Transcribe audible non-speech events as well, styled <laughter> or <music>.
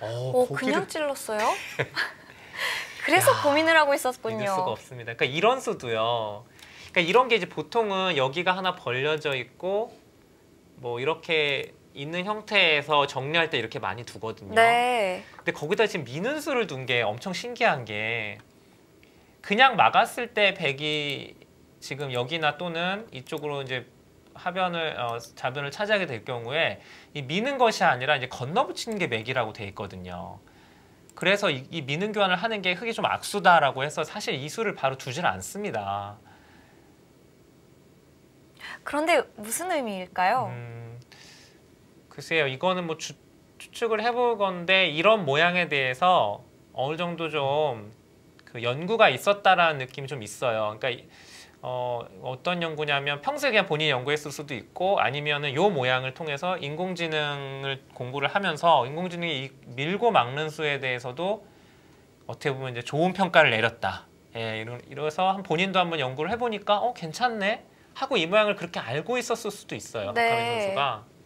어, 오, 어, 고기를... 그냥 <laughs> 찔렀어요? <laughs> 그래서 야, 고민을 하고 있었군요. 믿을 수가 없습니다. 그러니까 이런 수도요. 그러니까 이런 게 이제 보통은 여기가 하나 벌려져 있고 뭐 이렇게 있는 형태에서 정리할 때 이렇게 많이 두거든요. 네. 근데 거기다 지금 미는 수를 둔 게 엄청 신기한 게 그냥 막았을 때 백이 지금 여기나 또는 이쪽으로 이제 화변을 어, 자변을 차지하게 될 경우에 이 미는 것이 아니라 이제 건너붙이는 게 맥이라고 돼 있거든요. 그래서 이, 이 미는 교환을 하는 게 흙이 좀 악수다라고 해서 사실 이 수를 바로 두질 않습니다. 그런데 무슨 의미일까요? 음, 글쎄요, 이거는 뭐 주, 추측을 해볼 건데 이런 모양에 대해서 어느 정도 좀그 연구가 있었다라는 느낌이 좀 있어요. 그러니까 어, 어떤 연구냐면 평소에 그냥 본인이 연구했을 수도 있고 아니면은 요 모양을 통해서 인공지능을 공부를 하면서 인공지능이 밀고 막는 수에 대해서도 어떻게 보면 이제 좋은 평가를 내렸다. 예, 이러, 이래서 한 본인도 한번 연구를 해보니까 어 괜찮네 하고 이 모양을 그렇게 알고 있었을 수도 있어요. 네. 박하민 선수가.